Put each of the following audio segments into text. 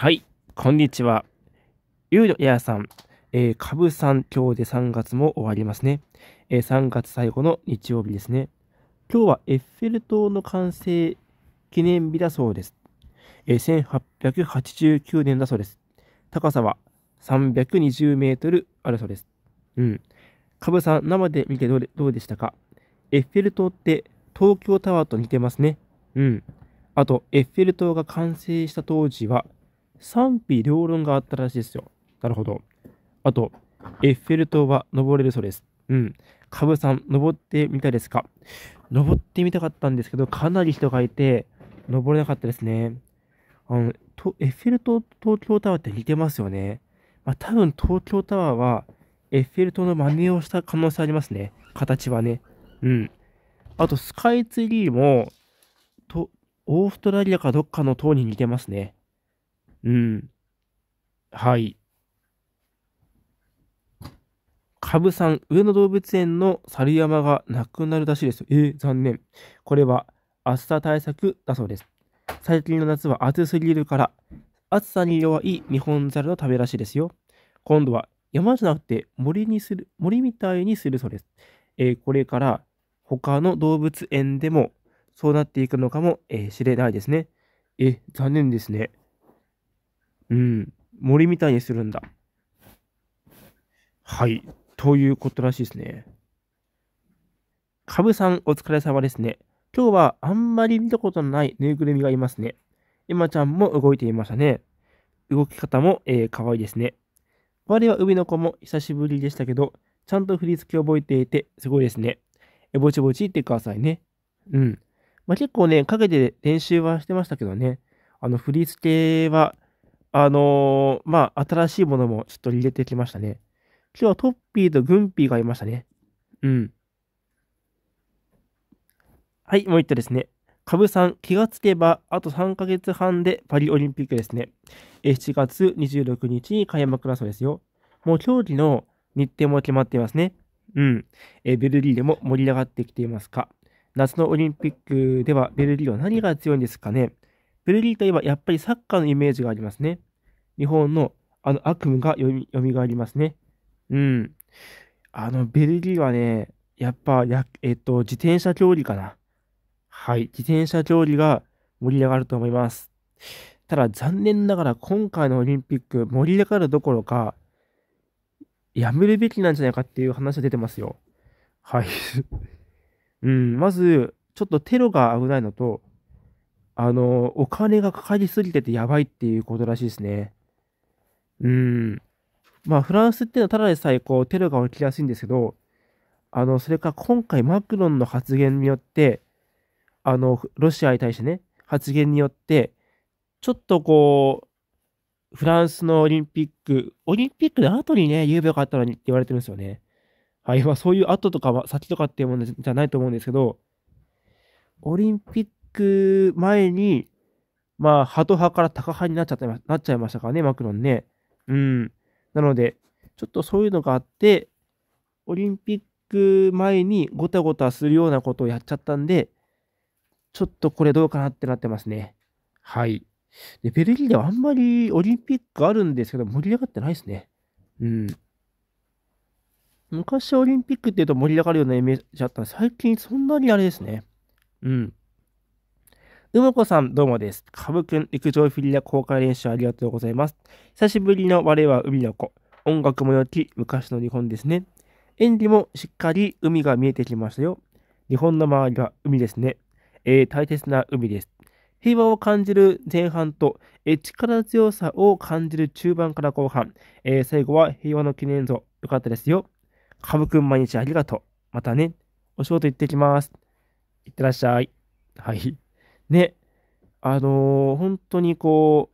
はい、こんにちは。ゆうやさん、えー、かぶさん、今日で3月も終わりますね、えー、3月最後の日曜日ですね。今日はエッフェル塔の完成記念日だそうです。えー、1889年だそうです。高さは320メートルあるそうです。うん。かぶさん、生で見てどうでしたかエッフェル塔って東京タワーと似てますね。うん。あと、エッフェル塔が完成した当時は、賛否両論があったらしいですよ。なるほど。あと、エッフェル塔は登れるそうです。うん。カブさん、登ってみたですか登ってみたかったんですけど、かなり人がいて、登れなかったですね。あの、エッフェル塔と東京タワーって似てますよね。まあ、多分東京タワーは、エッフェル塔の真似をした可能性ありますね。形はね。うん。あと、スカイツリーも、と、オーストラリアかどっかの塔に似てますね。うん。はい。カブさん、上野動物園の猿山がなくなるらしいです。えー、残念。これは暑さ対策だそうです。最近の夏は暑すぎるから、暑さに弱い日本猿の食べらしいですよ。今度は山じゃなくて森にする、森みたいにするそうです。えー、これから他の動物園でもそうなっていくのかもし、えー、れないですね。え、残念ですね。うん、森みたいにするんだ。はい、ということらしいですね。カブさん、お疲れ様ですね。今日はあんまり見たことのないぬいぐるみがいますね。エマちゃんも動いていましたね。動き方も、えー、可愛いですね。我は海の子も久しぶりでしたけど、ちゃんと振り付け覚えていて、すごいですね。えぼちぼちってくださいね。うん。まあ、結構ね、陰で練習はしてましたけどね。あの、振り付けはあのー、まあ、新しいものもちょっと入れてきましたね。今日はトッピーとグンピーがいましたね。うん。はい、もう一個ですね。ブさん、気がつけば、あと3ヶ月半でパリオリンピックですね。7月26日に開幕だそうですよ。もう競技の日程も決まっていますね。うん。えベルギーでも盛り上がってきていますか。夏のオリンピックではベルギーは何が強いんですかね。ベルギーといえばやっぱりサッカーのイメージがありますね。日本のあの悪夢がよみがえりますね。うん。あの、ベルギーはね、やっぱや、えっと、自転車競技かな。はい。自転車競技が盛り上がると思います。ただ、残念ながら今回のオリンピック盛り上がるどころか、やめるべきなんじゃないかっていう話が出てますよ。はい。うん、まず、ちょっとテロが危ないのと、あの、お金がかかりすぎててやばいっていうことらしいですね。うん。まあ、フランスっていうのはただでさえこうテロが起きやすいんですけど、あの、それか今回マクロンの発言によって、あの、ロシアに対してね、発言によって、ちょっとこう、フランスのオリンピック、オリンピックの後にね、言えがよかったのにって言われてるんですよね。はい、まあそういう後とか先とかっていうものじゃないと思うんですけど、オリンピック前に、まあ、ハト派からタカ派になっちゃったなっちゃいましたからね、マクロンね。うん。なので、ちょっとそういうのがあって、オリンピック前にごたごたするようなことをやっちゃったんで、ちょっとこれどうかなってなってますね。はい。で、ベルギーではあんまりオリンピックあるんですけど、盛り上がってないですね。うん。昔オリンピックって言うと盛り上がるようなイメージあったんで、最近そんなにあれですね。うん。うもこさん、どうもです。かぶくん、陸上フィリア公開練習ありがとうございます。久しぶりの我は海の子。音楽も良き昔の日本ですね。演技もしっかり海が見えてきましたよ。日本の周りは海ですね。えー、大切な海です。平和を感じる前半と、えー、力強さを感じる中盤から後半、えー、最後は平和の記念像。よかったですよ。かぶくん毎日ありがとう。またね。お仕事行ってきます。いってらっしゃい。はい。ね、あのー、本当にこ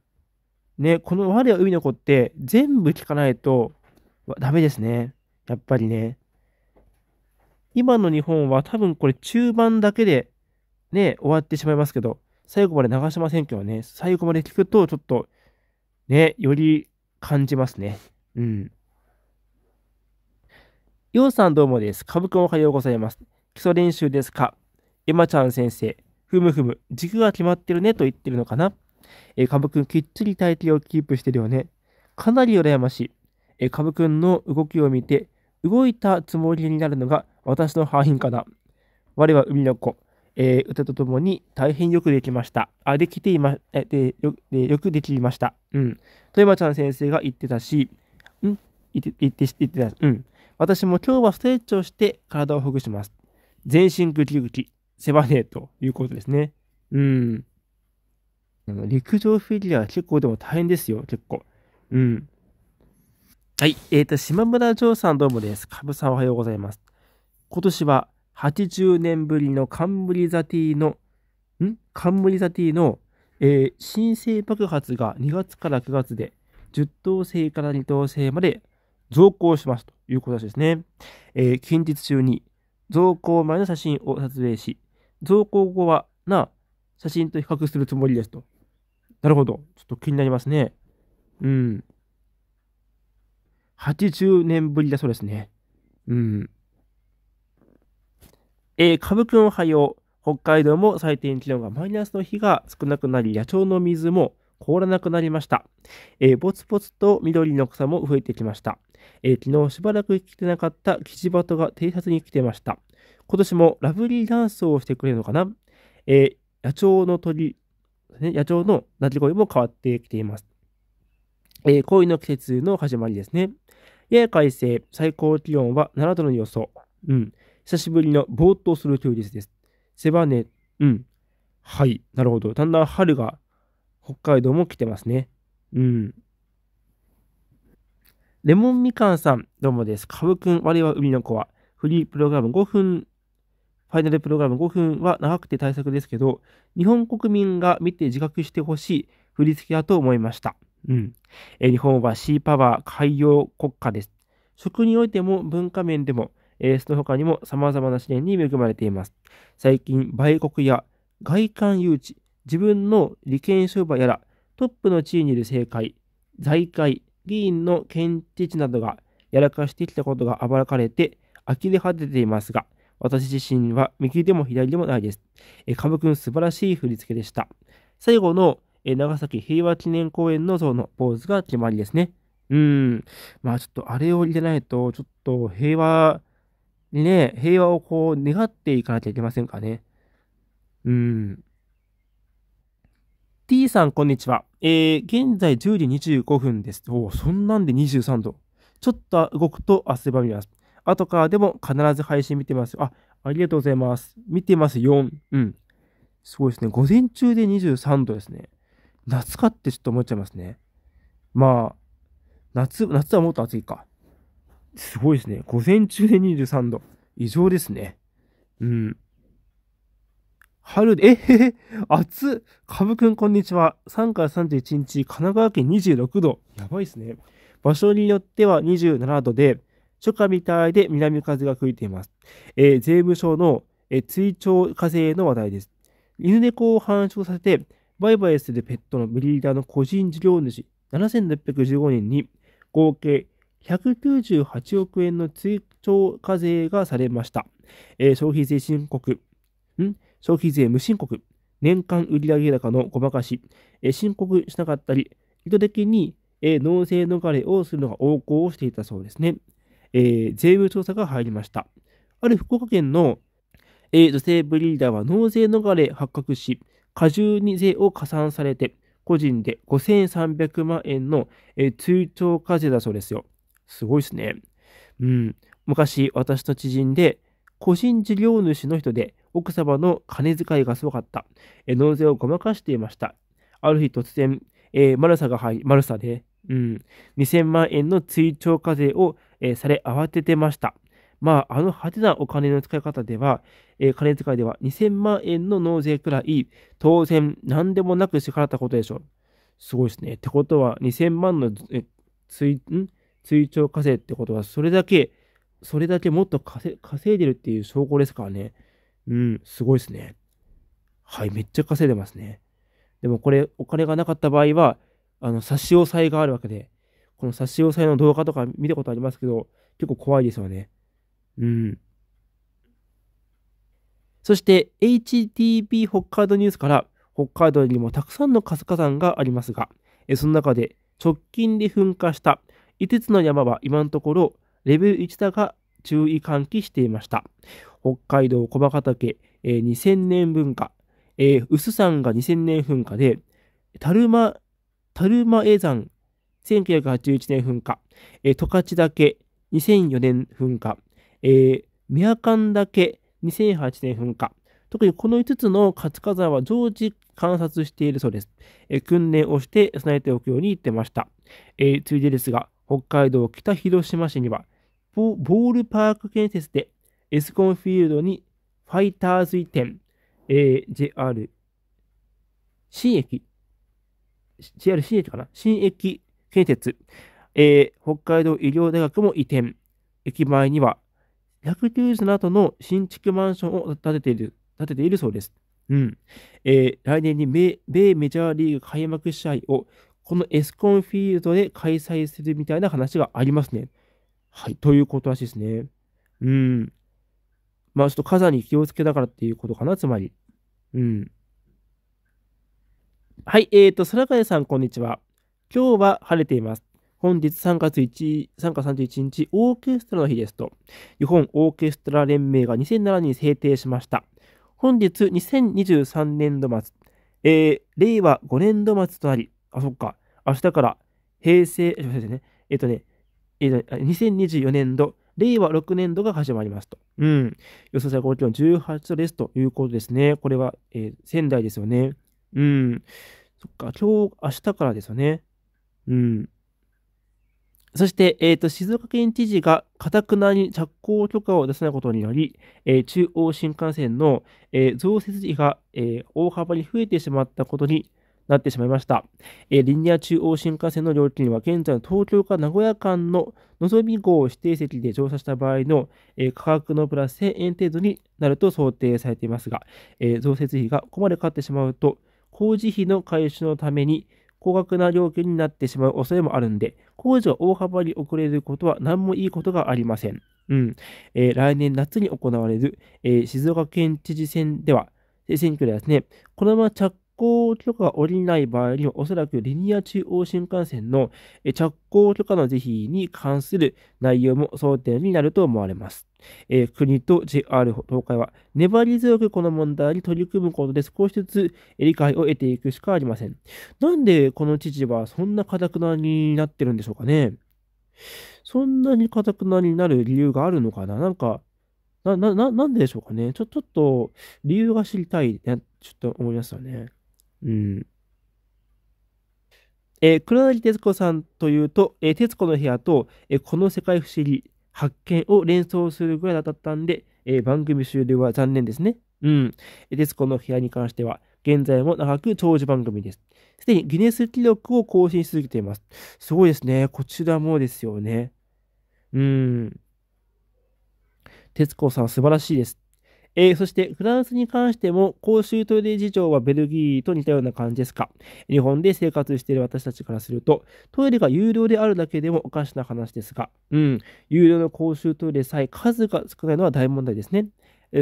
う、ね、この我は海の子って全部聞かないとダメですね。やっぱりね。今の日本は多分これ中盤だけでね、終わってしまいますけど、最後まで流しませんけどね、最後まで聞くとちょっとね、より感じますね。うん。ようさんどうもです。株価おはようございます。基礎練習ですかマちゃん先生。ふむふむ、軸が決まってるねと言ってるのかな。えー、ぶくんきっちり体型をキープしてるよね。かなり羨ましい。えー、ぶくんの動きを見て、動いたつもりになるのが私の敗因かな。我は海の子。えー、歌とともに大変よくできました。あ、できていま、え、で、よでよくできました。うん。富山ちゃん先生が言ってたし、うん言って、言って、言ってた。うん。私も今日はストレッチをして体をほぐします。全身ぐきぐき。せばねえということですね。うん。あの陸上フィギュアは結構でも大変ですよ、結構。うん。はい。えっ、ー、と、島村城さんどうもです。かぶさんおはようございます。今年は80年ぶりの冠ザティの、ん冠ザティの、えー、新生爆発が2月から9月で10等星から2等星まで増高しますということですね。えー、近日中に増高前の写真を撮影し、増稿後はな、写真と比較するつもりですと。なるほど。ちょっと気になりますね。うん。80年ぶりだそうですね。うん。えー、株くんおはよう。北海道も最低気温がマイナスの日が少なくなり、野鳥の水も凍らなくなりました。えー、ポツポツと緑の草も増えてきました。えー、昨日しばらく来てなかったキジバトが偵察に来てました。今年もラブリーダンスをしてくれるのかな、えー、野鳥の鳥、ね、野鳥の鳴き声も変わってきています。えー、恋の季節の始まりですね。やや快晴、最高気温は7度の予想。うん。久しぶりのぼーっとする休日です。背羽、うん。はい。なるほど。だんだん春が北海道も来てますね。うん。レモンみかんさん、どうもです。かぶくん、我は海の子は。フリープログラム5分ファイナルプログラム5分は長くて対策ですけど、日本国民が見て自覚してほしい振り付けだと思いました。うん。え日本はシーパワー海洋国家です。食においても文化面でも、えその他にも様々な試練に恵まれています。最近、売国や外観誘致、自分の利権商売やら、トップの地位にいる政界、財界、議員の県知事などがやらかしてきたことが暴かれて、呆れ果てていますが、私自身は右でも左でもないです。えカく君素晴らしい振り付けでした。最後のえ長崎平和記念公園の像のポーズが決まりですね。うん。まあちょっとあれを入れないと、ちょっと平和にね、平和をこう願っていかなきゃいけませんかね。うん。T さん、こんにちは。えー、現在10時25分です。おそんなんで23度。ちょっと動くと汗ばみます。後からでも必ず配信見てます。あ、ありがとうございます。見てます、4。うん。すごいですね。午前中で23度ですね。夏かってちょっと思っちゃいますね。まあ、夏、夏はもっと暑いか。すごいですね。午前中で23度。異常ですね。うん。春で、えへへ、暑かぶくんこんにちは。3から31日、神奈川県26度。やばいですね。場所によっては27度で、初夏みたいで南風が吹いています。えー、税務署の、えー、追徴課税の話題です。犬猫を繁殖させて売買するペットのブリーダーの個人事業主7615人に合計198億円の追徴課税がされました。えー、消費税申告、ん消費税無申告、年間売上高のごまかし、えー、申告しなかったり、意図的に、えー、納税逃れをするのが横行していたそうですね。えー、税務調査が入りました。ある福岡県の、えー、女性ブリーダーは納税逃れ発覚し、過重に税を加算されて、個人で5300万円の、えー、追徴課税だそうですよ。すごいですね。うん。昔、私の知人で、個人事業主の人で、奥様の金遣いがすごかった。え納税をごまかしていました。ある日突然、えー、マルサが入り、マルサで、うん、2000万円の追徴課税を、えされ慌ててました。まあ、あの派手なお金の使い方では、えー、金遣いでは2000万円の納税くらい、当然何でもなく支払ったことでしょう。すごいですね。ってことは、2000万のえ追ん追徴課税ってことは、それだけ、それだけもっと稼いでるっていう証拠ですからね。うん、すごいですね。はい、めっちゃ稼いでますね。でもこれ、お金がなかった場合は、あの、差し押さえがあるわけで、この差し押さえの動画とか見たことありますけど、結構怖いですよね。うん。そして、HTP 北海道ニュースから、北海道にもたくさんの活火山がありますが、その中で直近で噴火した5つの山は今のところレベル1だが注意喚起していました。北海道駒ヶ岳、えー、2000年噴火、えー、臼山が2000年噴火で、樽間、樽間叡山1981年噴火、えー、十勝岳、2004年噴火、えー、宮間岳、2008年噴火、特にこの5つの活火山は常時観察しているそうです。えー、訓練をして備えておくように言ってました。えー、ついでですが、北海道北広島市には、ボールパーク建設でエスコンフィールドにファイターズ移転、えー、JR 新駅、JR 新駅かな新駅京鉄、えー、北海道医療大学も移転。駅前には1 9などの新築マンションを建てている建てているそうです。うんえー、来年に米米メジャーリーグ開幕試合をこのエスコンフィールドで開催するみたいな話がありますね。はい、ということらしいですね。うん。まあちょっと火山に気をつけながらっていうことかな、つまり。うん。はい、えっ、ー、と、空風さん、こんにちは。今日は晴れています。本日3月 ,1 3月31日、オーケストラの日ですと、日本オーケストラ連盟が2007年に制定しました。本日2023年度末、えー、令和5年度末となり、あ、そっか、明日から平成、ね、えっとね、えっとね、2024年度、令和6年度が始まりますと。うん。予想最高気温18度ですということですね。これは、えー、仙台ですよね。うん。そっか、今日、明日からですよね。うん。そして、えっ、ー、と、静岡県知事が、かたくなに着工許可を出さないことにより、えー、中央新幹線の、えー、増設費が、え大幅に増えてしまったことになってしまいました。えリニア中央新幹線の料金は、現在の東京か名古屋間ののぞみ号指定席で乗車した場合の、え価格のプラス1000円程度になると想定されていますが、え増設費がここまでかかってしまうと、工事費の回収のために、高額な料金になってしまう恐れもあるんで、工事が大幅に遅れることは何もいいことがありません。うん。えー、来年夏に行われる、えー、静岡県知事選では、選挙ではですね、このまま着行許可が下りない場合には、おそらくリニア中央新幹線の着工許可の是非に関する内容も争点になると思われます。えー、国と JR 東海は粘り強くこの問題に取り組むことで少しずつ理解を得ていくしかありません。なんでこの知事はそんなかくなになってるんでしょうかねそんなにかたくなになる理由があるのかななんか、な、な、なんででしょうかねちょ、ちょっと理由が知りたいな、ちょっと思いますよね。うん。えー、黒柳徹子さんというと、えー、徹子の部屋と、えー、この世界不思議、発見を連想するぐらいだったんで、えー、番組終了は残念ですね。うん。徹子の部屋に関しては、現在も長く長寿番組です。すでにギネス記録を更新し続けています。すごいですね。こちらもですよね。うん。徹子さん素晴らしいです。えー、そしてフランスに関しても公衆トイレ事情はベルギーと似たような感じですか。日本で生活している私たちからすると、トイレが有料であるだけでもおかしな話ですが、うん、有料の公衆トイレさえ数が少ないのは大問題ですね。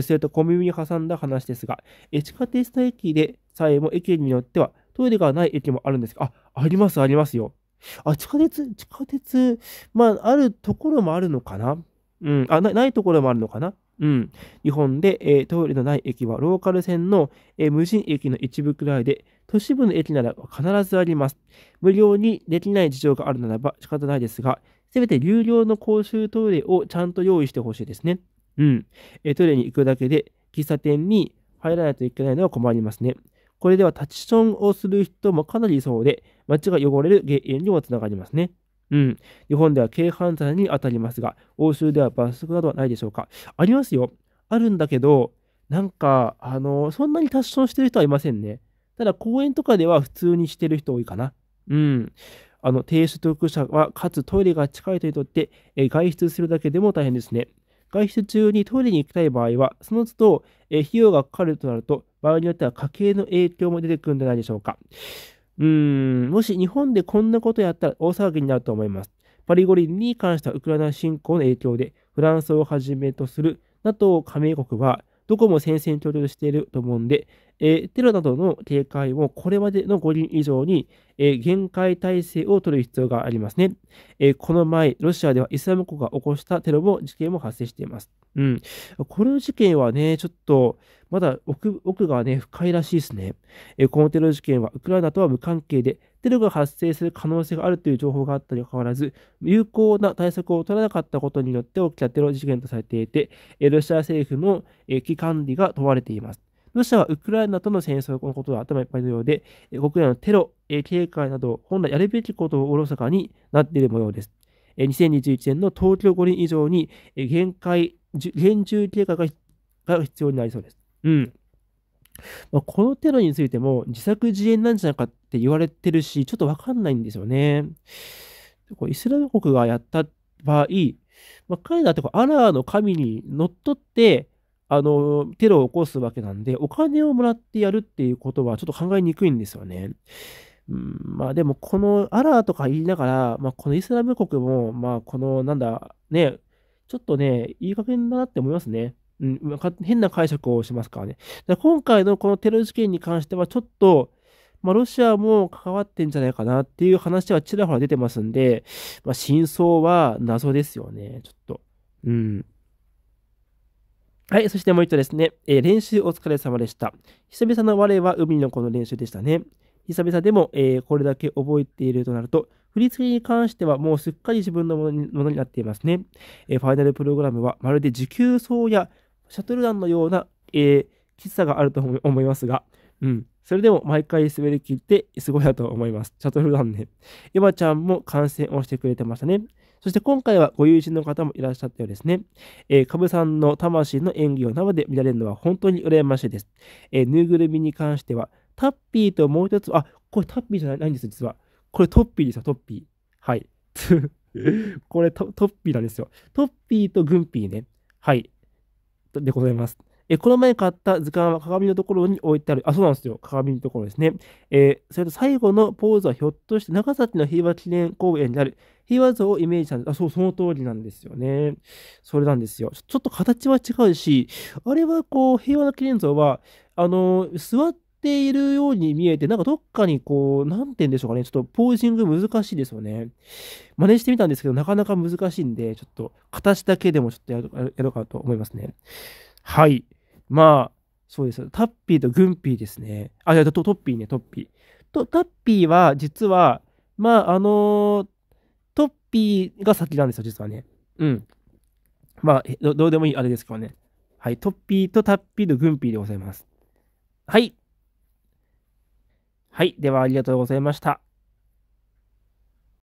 それと小耳に挟んだ話ですが、地下鉄の駅でさえも駅によってはトイレがない駅もあるんですが、あ、ありますありますよ。あ、地下鉄、地下鉄、まあ、あるところもあるのかなうん、あ、ないところもあるのかなうん。日本で、えー、トイレのない駅はローカル線の、えー、無人駅の一部くらいで、都市部の駅なら必ずあります。無料にできない事情があるならば仕方ないですが、せめて有料の公衆トイレをちゃんと用意してほしいですね。うん。えー、トイレに行くだけで、喫茶店に入らないといけないのは困りますね。これではッチションをする人もかなりいそうで、街が汚れる原因にもつながりますね。うん。日本では軽犯罪に当たりますが、欧州では罰則などはないでしょうか。ありますよ。あるんだけど、なんか、あの、そんなに達成してる人はいませんね。ただ、公園とかでは普通にしてる人多いかな。うん。あの、低所得者は、かつトイレが近いとにとって、え外出するだけでも大変ですね。外出中にトイレに行きたい場合は、その都度、え費用がかかるとなると、場合によっては家計の影響も出てくるんじゃないでしょうか。うん、もし日本でこんなことやったら大騒ぎになると思います。パリ五輪に関してはウクライナ侵攻の影響で、フランスをはじめとする NATO 加盟国は、どこも戦線協力していると思うんで、えー、テロなどの警戒もこれまでの五輪以上に、えー、限界体制を取る必要がありますね、えー、この前、ロシアではイスラム国が起こしたテロも事件も発生しています。うん。この事件はね、ちょっと、まだ奥奥がね、深いらしいですね。えこのテロ事件はウクライナとは無関係で、テロが発生する可能性があるという情報があったにかかわらず、有効な対策を取らなかったことによって起きたテロ事件とされていて、ロシア政府の危機管理が問われています。ロシアはウクライナとの戦争のことは頭いっぱいのようで、国内のテロ、警戒など、本来やるべきことをおろそかになっている模様です。2021年の東京五輪以上に、限界、厳重警戒が必要になりそうです。うん。まあ、このテロについても自作自演なんじゃないかって言われてるし、ちょっとわかんないんですよね。イスラム国がやった場合、まあ、彼らってアラーの神にのっとって、あの、テロを起こすわけなんで、お金をもらってやるっていうことはちょっと考えにくいんですよね。うん、まあでも、このアラーとか言いながら、まあ、このイスラム国も、まあこの、なんだ、ね、ちょっとね、いい加減だなって思いますね。うん、変な解釈をしますからね。ら今回のこのテロ事件に関しては、ちょっと、まあ、ロシアも関わってんじゃないかなっていう話はちらほら出てますんで、まあ、真相は謎ですよね、ちょっと。うん。はい、そしてもう一度ですね、えー、練習お疲れ様でした。久々の我は海の子の練習でしたね。久々でも、えー、これだけ覚えているとなると、振り付けに関してはもうすっかり自分のものになっていますね。えー、ファイナルプログラムはまるで時給層やシャトルランのような、えー、喫茶があると思いますが、うん。それでも毎回滑り切ってすごいなと思います。シャトルランね。エマちゃんも観戦をしてくれてましたね。そして今回はご友人の方もいらっしゃったようですね。えー、カブさんの魂の演技を生で見られるのは本当に羨ましいです。えー、ぬいぐるみに関しては、タッピーともう一つ、あ、これタッピーじゃないんです、実は。これトッピーですよ、トッピー。はい。これトッピーなんですよ。トッピーとグンピーね。はい。でございます。えこの前買った図鑑は鏡のところに置いてある。あ、そうなんですよ。鏡のところですね。えー、それと最後のポーズはひょっとして長崎の平和記念公園にある平和像をイメージしたんです。あ、そう、その通りなんですよね。それなんですよ。ちょっと形は違うし、あれはこう、平和の記念像は、あのー、座っているように見えて、なんかどっかにこう、なんて言うんでしょうかね、ちょっとポージング難しいですよね。真似してみたんですけど、なかなか難しいんで、ちょっと形だけでもちょっとやろうかと思いますね。はい。まあ、そうです。タッピーとグンピーですね。あ、いや、トッピーね、トッピー。と、タッピーは、実は、まあ、あのー、トッピーが先なんですよ、実はね。うん。まあ、どうでもいいあれですけどね。はい、トッピーとタッピーとグンピーでございます。はい。はい。では、ありがとうございました。